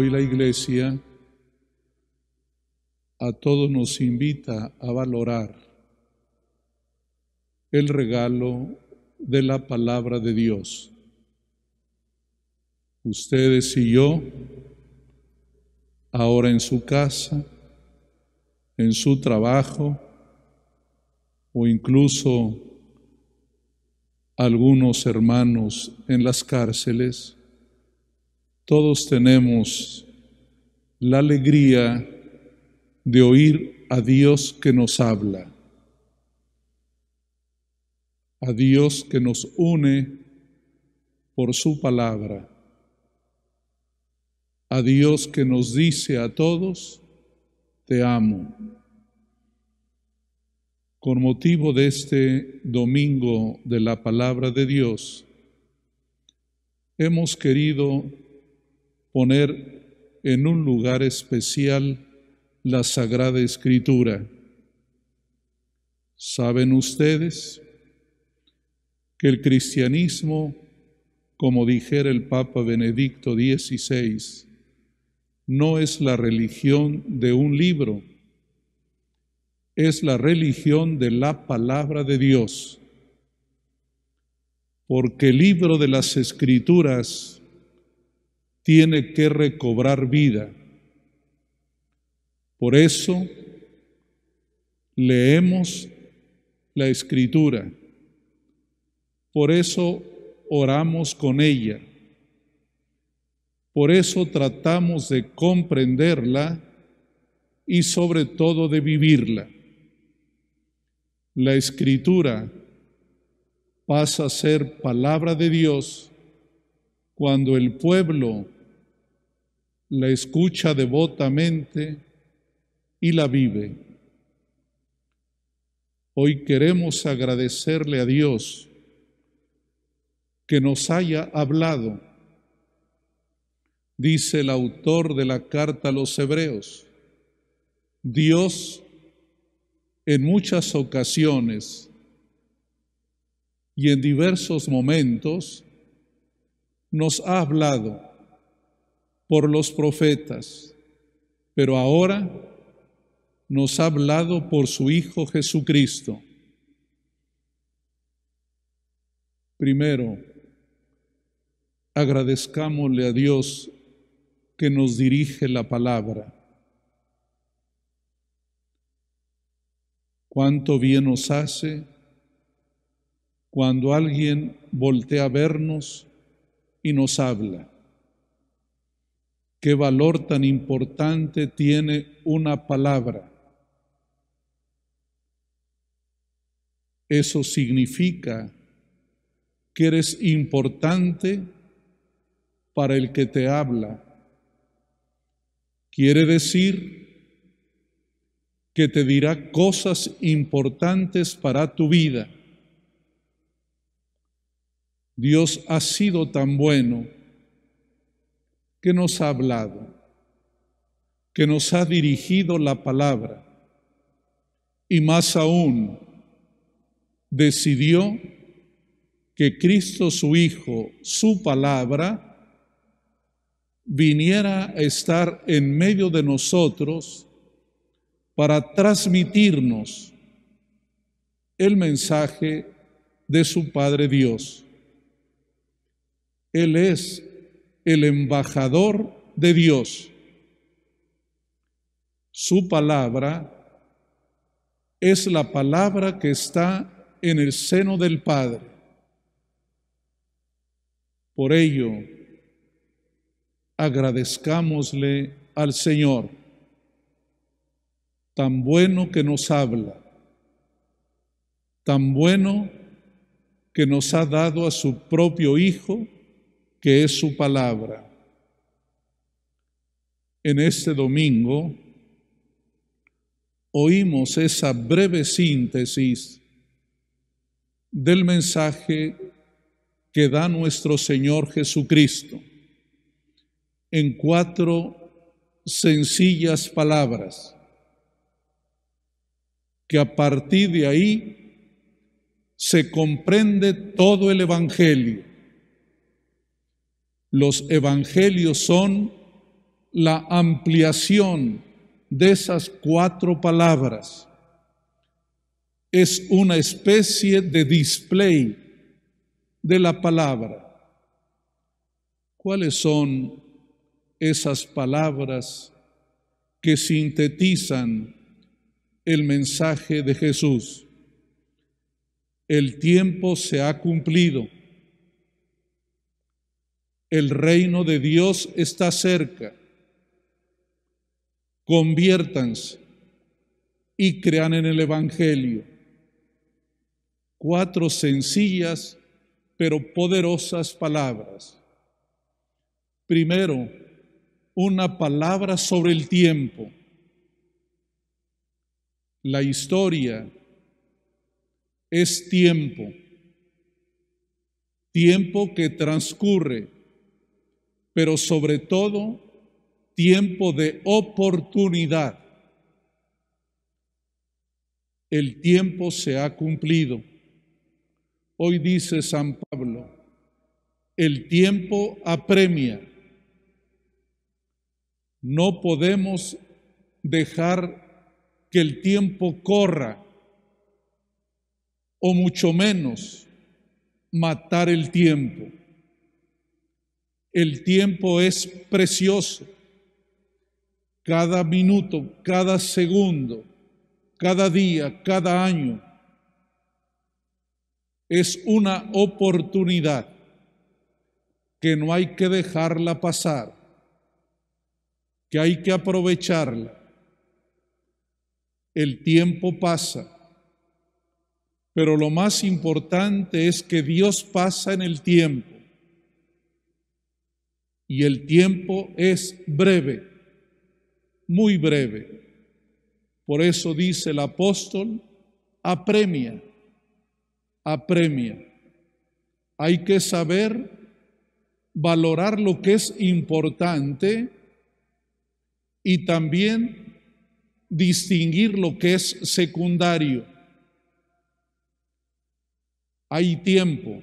hoy la iglesia a todos nos invita a valorar el regalo de la palabra de Dios. Ustedes y yo, ahora en su casa, en su trabajo o incluso algunos hermanos en las cárceles, todos tenemos la alegría de oír a Dios que nos habla, a Dios que nos une por su palabra, a Dios que nos dice a todos, te amo. Con motivo de este domingo de la palabra de Dios, hemos querido poner en un lugar especial la Sagrada Escritura. ¿Saben ustedes que el cristianismo, como dijera el Papa Benedicto XVI, no es la religión de un libro, es la religión de la palabra de Dios? Porque el libro de las escrituras tiene que recobrar vida. Por eso leemos la escritura, por eso oramos con ella, por eso tratamos de comprenderla y sobre todo de vivirla. La escritura pasa a ser palabra de Dios cuando el pueblo la escucha devotamente y la vive. Hoy queremos agradecerle a Dios que nos haya hablado, dice el autor de la carta a los hebreos. Dios en muchas ocasiones y en diversos momentos nos ha hablado por los profetas, pero ahora nos ha hablado por su Hijo Jesucristo. Primero, agradezcámosle a Dios que nos dirige la palabra. Cuánto bien nos hace cuando alguien voltea a vernos y nos habla qué valor tan importante tiene una palabra. Eso significa que eres importante para el que te habla. Quiere decir que te dirá cosas importantes para tu vida. Dios ha sido tan bueno que nos ha hablado, que nos ha dirigido la palabra y más aún decidió que Cristo su Hijo, su palabra, viniera a estar en medio de nosotros para transmitirnos el mensaje de su Padre Dios. Él es el embajador de Dios. Su palabra es la palabra que está en el seno del Padre. Por ello, agradezcámosle al Señor, tan bueno que nos habla, tan bueno que nos ha dado a su propio Hijo, que es su palabra. En este domingo oímos esa breve síntesis del mensaje que da nuestro Señor Jesucristo en cuatro sencillas palabras que a partir de ahí se comprende todo el Evangelio los evangelios son la ampliación de esas cuatro palabras. Es una especie de display de la palabra. ¿Cuáles son esas palabras que sintetizan el mensaje de Jesús? El tiempo se ha cumplido el reino de Dios está cerca. Conviértanse y crean en el Evangelio. Cuatro sencillas pero poderosas palabras. Primero, una palabra sobre el tiempo, la historia es tiempo, tiempo que transcurre pero sobre todo tiempo de oportunidad. El tiempo se ha cumplido. Hoy dice San Pablo, el tiempo apremia. No podemos dejar que el tiempo corra o mucho menos matar el tiempo. El tiempo es precioso. Cada minuto, cada segundo, cada día, cada año es una oportunidad que no hay que dejarla pasar, que hay que aprovecharla. El tiempo pasa, pero lo más importante es que Dios pasa en el tiempo y el tiempo es breve, muy breve. Por eso dice el apóstol, apremia, apremia. Hay que saber valorar lo que es importante y también distinguir lo que es secundario. Hay tiempo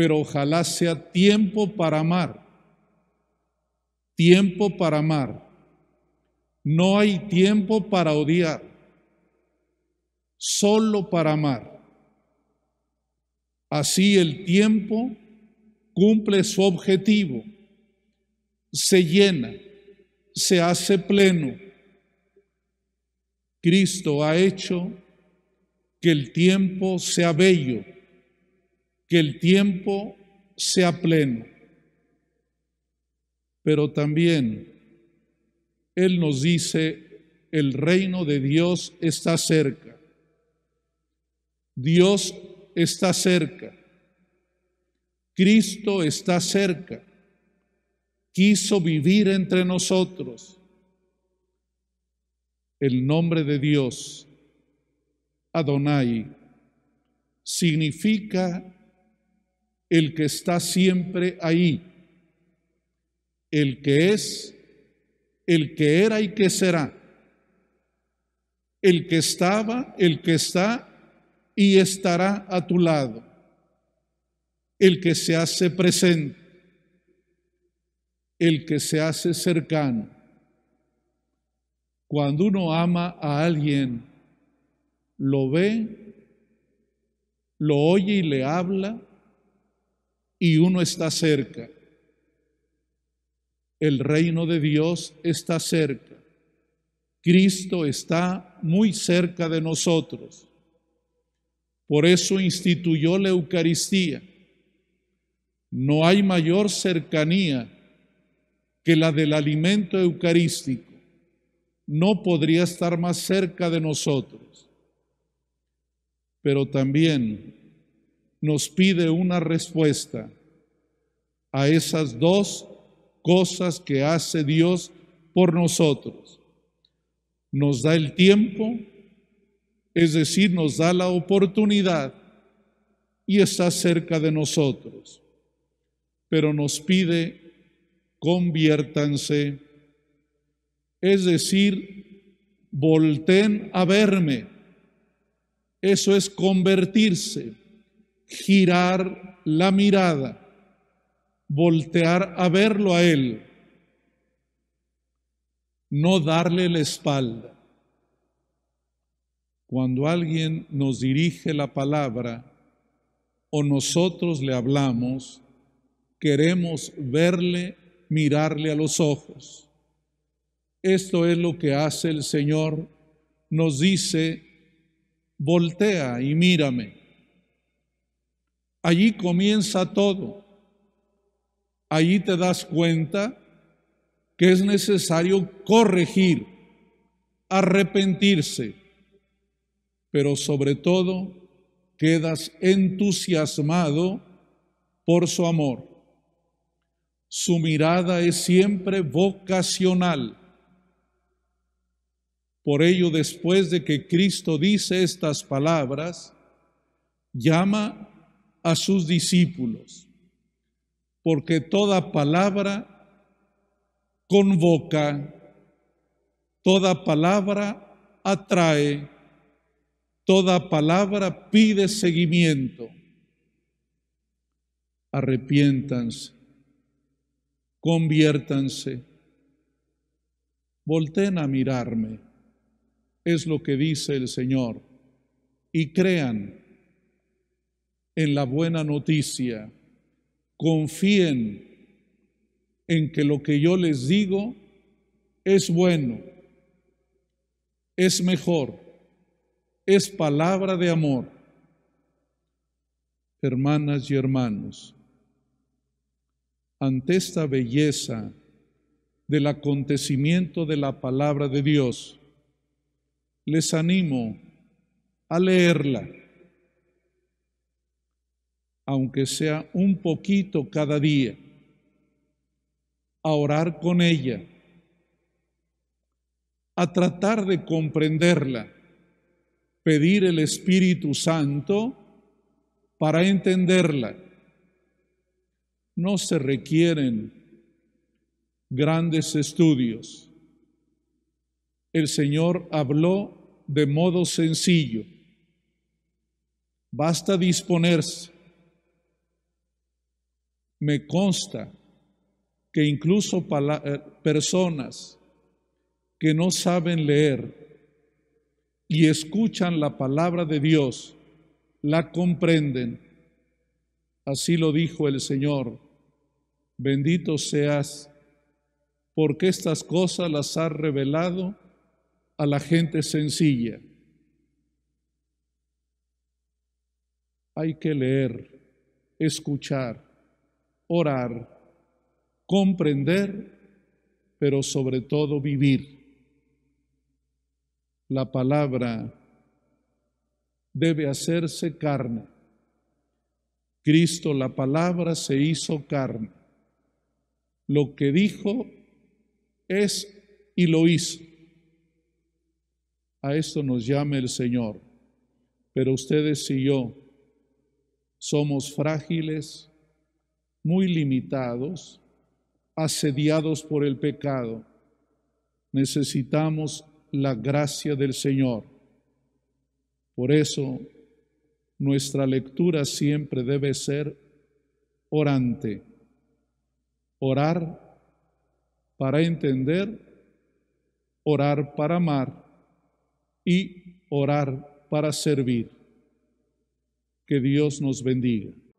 pero ojalá sea tiempo para amar. Tiempo para amar. No hay tiempo para odiar, solo para amar. Así el tiempo cumple su objetivo, se llena, se hace pleno. Cristo ha hecho que el tiempo sea bello que el tiempo sea pleno, pero también Él nos dice, el reino de Dios está cerca. Dios está cerca. Cristo está cerca. Quiso vivir entre nosotros. El nombre de Dios, Adonai, significa el que está siempre ahí, el que es, el que era y que será, el que estaba, el que está y estará a tu lado, el que se hace presente, el que se hace cercano. Cuando uno ama a alguien, lo ve, lo oye y le habla, y uno está cerca. El reino de Dios está cerca. Cristo está muy cerca de nosotros. Por eso instituyó la Eucaristía. No hay mayor cercanía que la del alimento eucarístico. No podría estar más cerca de nosotros. Pero también nos pide una respuesta a esas dos cosas que hace Dios por nosotros. Nos da el tiempo, es decir, nos da la oportunidad y está cerca de nosotros, pero nos pide conviértanse, es decir, volten a verme. Eso es convertirse girar la mirada, voltear a verlo a Él, no darle la espalda. Cuando alguien nos dirige la palabra o nosotros le hablamos, queremos verle, mirarle a los ojos. Esto es lo que hace el Señor. Nos dice, voltea y mírame. Allí comienza todo. Allí te das cuenta que es necesario corregir, arrepentirse, pero sobre todo quedas entusiasmado por su amor. Su mirada es siempre vocacional. Por ello, después de que Cristo dice estas palabras, llama a sus discípulos, porque toda palabra convoca, toda palabra atrae, toda palabra pide seguimiento. Arrepiéntanse, conviértanse, volten a mirarme, es lo que dice el Señor, y crean en la buena noticia. Confíen en que lo que yo les digo es bueno, es mejor, es palabra de amor. Hermanas y hermanos, ante esta belleza del acontecimiento de la palabra de Dios, les animo a leerla aunque sea un poquito cada día, a orar con ella, a tratar de comprenderla, pedir el Espíritu Santo para entenderla. No se requieren grandes estudios. El Señor habló de modo sencillo. Basta disponerse me consta que incluso eh, personas que no saben leer y escuchan la palabra de Dios, la comprenden. Así lo dijo el Señor. Bendito seas, porque estas cosas las has revelado a la gente sencilla. Hay que leer, escuchar orar, comprender, pero sobre todo vivir. La palabra debe hacerse carne. Cristo, la palabra, se hizo carne. Lo que dijo es y lo hizo. A esto nos llama el Señor. Pero ustedes y yo somos frágiles, muy limitados, asediados por el pecado. Necesitamos la gracia del Señor. Por eso nuestra lectura siempre debe ser orante. Orar para entender, orar para amar y orar para servir. Que Dios nos bendiga.